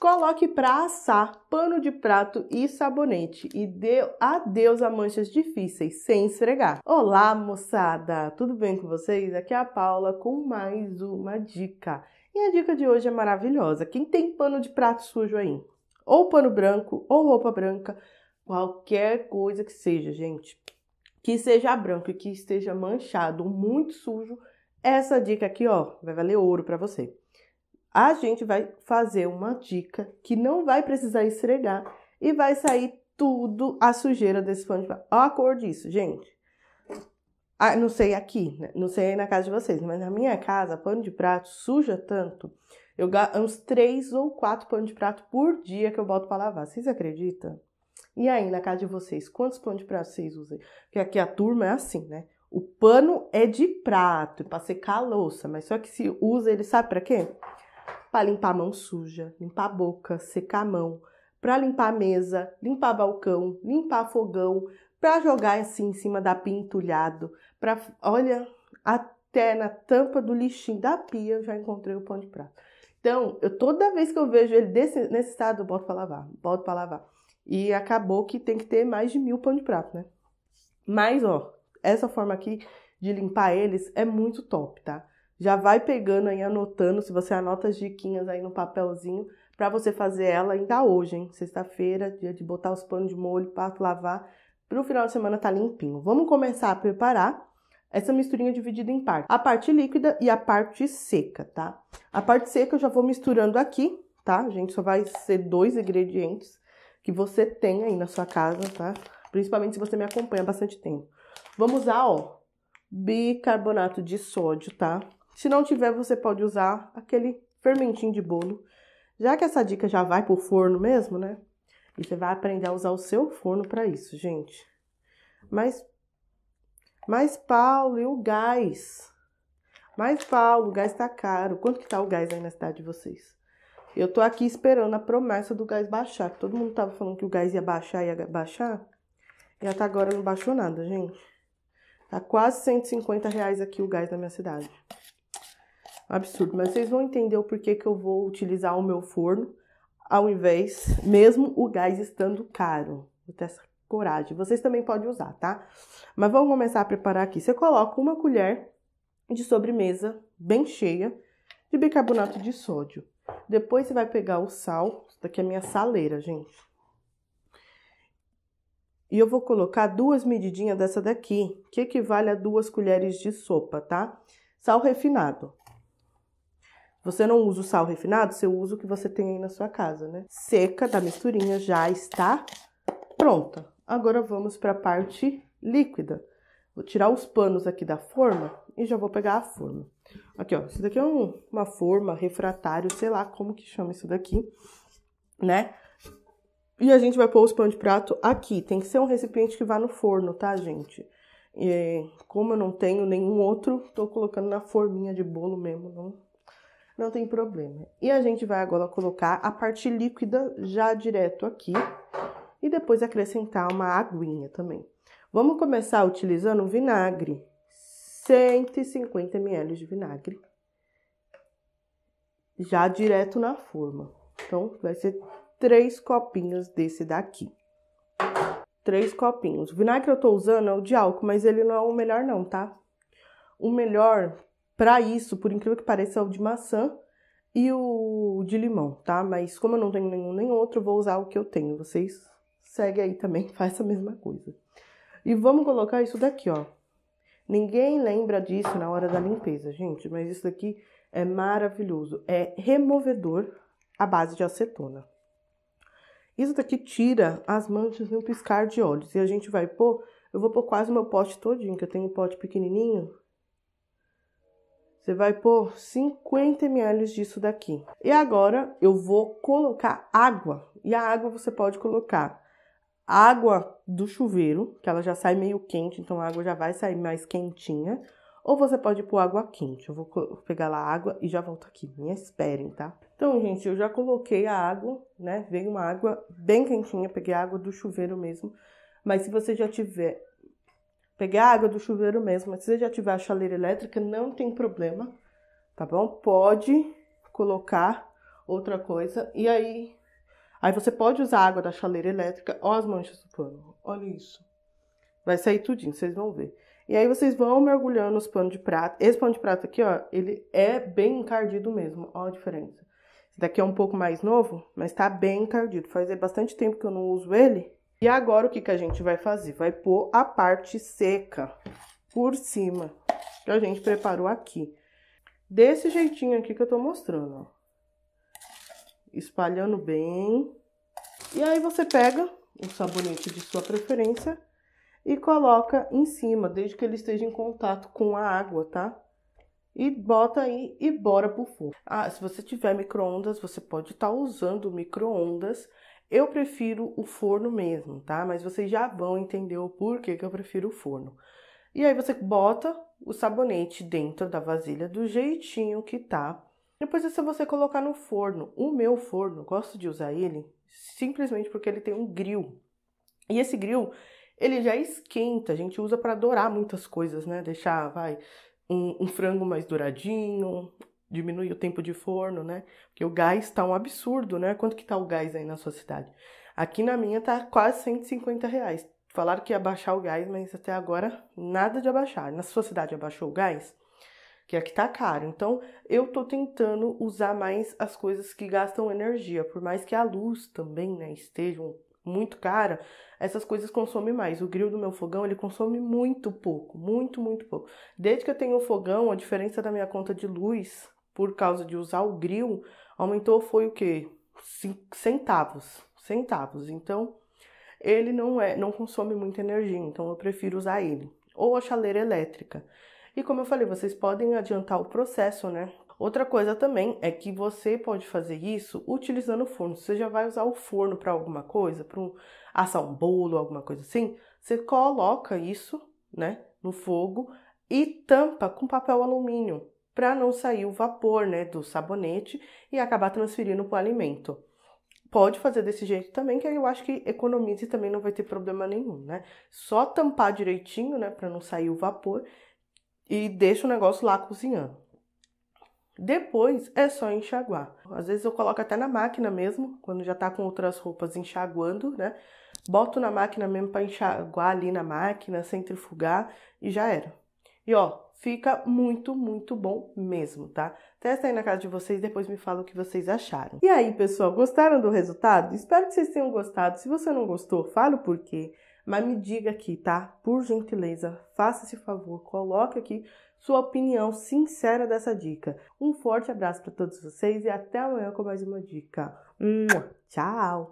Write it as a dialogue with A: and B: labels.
A: Coloque para assar pano de prato e sabonete e dê adeus a manchas difíceis sem esfregar. Olá, moçada! Tudo bem com vocês? Aqui é a Paula com mais uma dica. E a dica de hoje é maravilhosa. Quem tem pano de prato sujo aí? Ou pano branco, ou roupa branca, qualquer coisa que seja, gente, que seja branco e que esteja manchado, muito sujo, essa dica aqui, ó, vai valer ouro para você a gente vai fazer uma dica que não vai precisar esfregar e vai sair tudo a sujeira desse pano de prato. Olha a cor disso, gente. Ah, não sei aqui, né? não sei aí na casa de vocês, mas na minha casa, pano de prato suja tanto. Eu gasto é uns três ou quatro panos de prato por dia que eu boto para lavar. Vocês acreditam? E aí, na casa de vocês, quantos panos de prato vocês usam? Porque aqui a turma é assim, né? O pano é de prato, para secar a louça, mas só que se usa ele sabe para quê? para limpar a mão suja, limpar a boca, secar a mão, para limpar a mesa, limpar balcão, limpar fogão, para jogar assim em cima da pia entulhado, para olha até na tampa do lixinho da pia eu já encontrei o pão de prato. Então, eu toda vez que eu vejo ele desse, nesse estado, eu boto para lavar, boto para lavar. E acabou que tem que ter mais de mil pão de prato, né? Mas, ó, essa forma aqui de limpar eles é muito top, tá? já vai pegando aí, anotando, se você anota as diquinhas aí no papelzinho, para você fazer ela ainda hoje, hein? Sexta-feira, dia de botar os panos de molho, pato lavar, para o final de semana tá limpinho. Vamos começar a preparar essa misturinha dividida em partes. A parte líquida e a parte seca, tá? A parte seca eu já vou misturando aqui, tá? A gente só vai ser dois ingredientes que você tem aí na sua casa, tá? Principalmente se você me acompanha há bastante tempo. Vamos usar, ó, bicarbonato de sódio, tá? Se não tiver, você pode usar aquele fermentinho de bolo. Já que essa dica já vai pro forno mesmo, né? E você vai aprender a usar o seu forno para isso, gente. Mas, mas Paulo, e o gás? Mas Paulo, o gás tá caro. Quanto que tá o gás aí na cidade de vocês? Eu tô aqui esperando a promessa do gás baixar. Todo mundo tava falando que o gás ia baixar, ia baixar. E até agora não baixou nada, gente. Tá quase 150 reais aqui o gás na minha cidade absurdo. Mas vocês vão entender o porquê que eu vou utilizar o meu forno ao invés, mesmo o gás estando caro. Vou ter essa coragem. Vocês também podem usar, tá? Mas vamos começar a preparar aqui. Você coloca uma colher de sobremesa bem cheia de bicarbonato de sódio. Depois você vai pegar o sal, isso daqui é minha saleira, gente. E eu vou colocar duas medidinhas dessa daqui, que equivale a duas colheres de sopa, tá? Sal refinado. Você não usa o sal refinado, você usa o que você tem aí na sua casa, né? Seca da misturinha já está pronta. Agora vamos para a parte líquida. Vou tirar os panos aqui da forma e já vou pegar a forma. Aqui, ó, isso daqui é um, uma forma, refratário, sei lá como que chama isso daqui, né? E a gente vai pôr os pães de prato aqui. Tem que ser um recipiente que vá no forno, tá, gente? E, como eu não tenho nenhum outro, tô colocando na forminha de bolo mesmo, não não tem problema. E a gente vai agora colocar a parte líquida já direto aqui e depois acrescentar uma aguinha também. Vamos começar utilizando vinagre, 150 ml de vinagre, já direto na forma. Então, vai ser três copinhos desse daqui. Três copinhos. O vinagre que eu tô usando é o de álcool, mas ele não é o melhor não, tá? O melhor para isso, por incrível que pareça, é o de maçã e o de limão, tá? Mas como eu não tenho nenhum nem outro, vou usar o que eu tenho. Vocês seguem aí também, faz a mesma coisa. E vamos colocar isso daqui, ó. Ninguém lembra disso na hora da limpeza, gente, mas isso daqui é maravilhoso. É removedor à base de acetona. Isso daqui tira as manchas e o piscar de olhos. E a gente vai pôr, eu vou pôr quase o meu pote todinho, que eu tenho um pote pequenininho você vai pôr 50 ml disso daqui. E agora eu vou colocar água. E a água você pode colocar água do chuveiro, que ela já sai meio quente, então a água já vai sair mais quentinha. Ou você pode pôr água quente. Eu vou pegar lá a água e já volto aqui. Me esperem, tá? Então, gente, eu já coloquei a água, né? Veio uma água bem quentinha, peguei a água do chuveiro mesmo. Mas se você já tiver pegar água do chuveiro mesmo, mas se você já tiver a chaleira elétrica, não tem problema, tá bom? Pode colocar outra coisa e aí aí você pode usar a água da chaleira elétrica, ou as manchas do pano. Olha isso. Vai sair tudinho, vocês vão ver. E aí vocês vão mergulhando os panos de prata. Esse pano de prata aqui, ó, ele é bem encardido mesmo. Olha a diferença. Esse daqui é um pouco mais novo, mas tá bem encardido. Faz bastante tempo que eu não uso ele. E agora o que, que a gente vai fazer? Vai pôr a parte seca por cima, que a gente preparou aqui. Desse jeitinho aqui que eu tô mostrando, ó. Espalhando bem. E aí você pega o sabonete de sua preferência e coloca em cima, desde que ele esteja em contato com a água, tá? E bota aí e bora pro fogo. Ah, se você tiver micro-ondas, você pode estar tá usando micro-ondas eu prefiro o forno mesmo, tá? Mas vocês já vão entender o porquê que eu prefiro o forno. E aí você bota o sabonete dentro da vasilha do jeitinho que tá. Depois é só você colocar no forno. O meu forno, gosto de usar ele simplesmente porque ele tem um grill. E esse grill, ele já esquenta, a gente usa para dourar muitas coisas, né? Deixar, vai, um, um, frango mais douradinho, diminuir o tempo de forno, né? Porque o gás está um absurdo, né? Quanto que tá o gás aí na sua cidade? Aqui na minha tá quase 150 reais. Falaram que ia baixar o gás, mas até agora nada de abaixar. Na sua cidade abaixou o gás? Que aqui é tá caro. Então, eu tô tentando usar mais as coisas que gastam energia. Por mais que a luz também, né, esteja muito cara, essas coisas consomem mais. O grill do meu fogão, ele consome muito pouco, muito, muito pouco. Desde que eu tenho o fogão, a diferença da minha conta de luz por causa de usar o grill, aumentou foi o quê? Cinco centavos, centavos. Então, ele não é, não consome muita energia, então eu prefiro usar ele ou a chaleira elétrica. E como eu falei, vocês podem adiantar o processo, né? Outra coisa também é que você pode fazer isso utilizando o forno. Você já vai usar o forno para alguma coisa, para assar um bolo, alguma coisa assim. Você coloca isso, né, no fogo e tampa com papel alumínio para não sair o vapor né, do sabonete e acabar transferindo para o alimento. Pode fazer desse jeito também, que eu acho que economize também não vai ter problema nenhum, né? Só tampar direitinho, né, para não sair o vapor e deixa o negócio lá cozinhando. Depois é só enxaguar. Às vezes eu coloco até na máquina mesmo, quando já tá com outras roupas enxaguando, né? Boto na máquina mesmo para enxaguar ali na máquina, centrifugar e já era. E ó, Fica muito, muito bom mesmo, tá? Testa aí na casa de vocês, depois me fala o que vocês acharam. E aí, pessoal, gostaram do resultado? Espero que vocês tenham gostado. Se você não gostou, fala o porquê. Mas me diga aqui, tá? Por gentileza, faça esse favor, coloque aqui sua opinião sincera dessa dica. Um forte abraço para todos vocês e até amanhã com mais uma dica. Tchau!